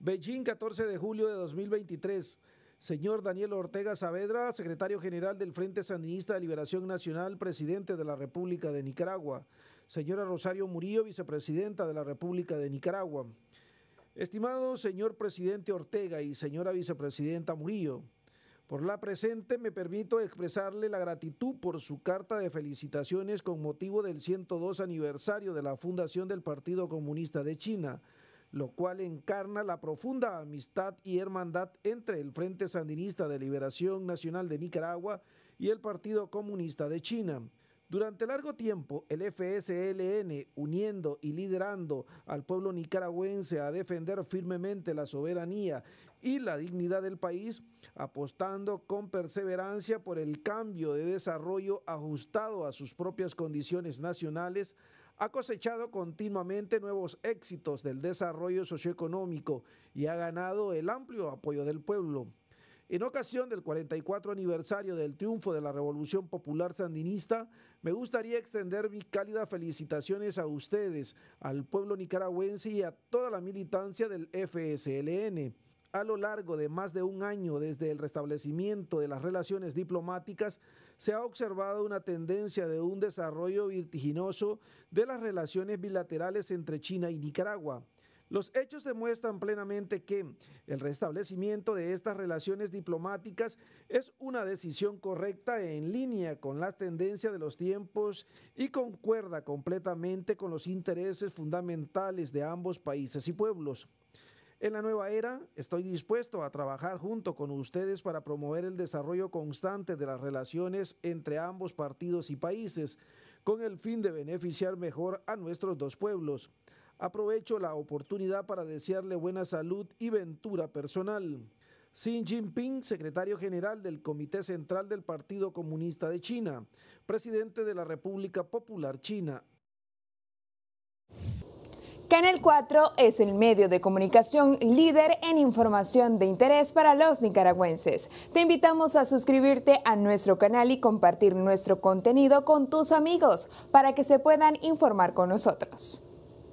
Beijing, 14 de julio de 2023. Señor Daniel Ortega Saavedra, secretario general del Frente Sandinista de Liberación Nacional, presidente de la República de Nicaragua. Señora Rosario Murillo, vicepresidenta de la República de Nicaragua. Estimado señor presidente Ortega y señora vicepresidenta Murillo, por la presente me permito expresarle la gratitud por su carta de felicitaciones con motivo del 102 aniversario de la fundación del Partido Comunista de China lo cual encarna la profunda amistad y hermandad entre el Frente Sandinista de Liberación Nacional de Nicaragua y el Partido Comunista de China. Durante largo tiempo, el FSLN, uniendo y liderando al pueblo nicaragüense a defender firmemente la soberanía y la dignidad del país, apostando con perseverancia por el cambio de desarrollo ajustado a sus propias condiciones nacionales, ha cosechado continuamente nuevos éxitos del desarrollo socioeconómico y ha ganado el amplio apoyo del pueblo. En ocasión del 44 aniversario del triunfo de la Revolución Popular Sandinista, me gustaría extender mis cálidas felicitaciones a ustedes, al pueblo nicaragüense y a toda la militancia del FSLN. A lo largo de más de un año desde el restablecimiento de las relaciones diplomáticas, se ha observado una tendencia de un desarrollo vertiginoso de las relaciones bilaterales entre China y Nicaragua. Los hechos demuestran plenamente que el restablecimiento de estas relaciones diplomáticas es una decisión correcta en línea con la tendencia de los tiempos y concuerda completamente con los intereses fundamentales de ambos países y pueblos. En la nueva era, estoy dispuesto a trabajar junto con ustedes para promover el desarrollo constante de las relaciones entre ambos partidos y países, con el fin de beneficiar mejor a nuestros dos pueblos. Aprovecho la oportunidad para desearle buena salud y ventura personal. Xi Jinping, secretario general del Comité Central del Partido Comunista de China, presidente de la República Popular China, Canal 4 es el medio de comunicación líder en información de interés para los nicaragüenses. Te invitamos a suscribirte a nuestro canal y compartir nuestro contenido con tus amigos para que se puedan informar con nosotros.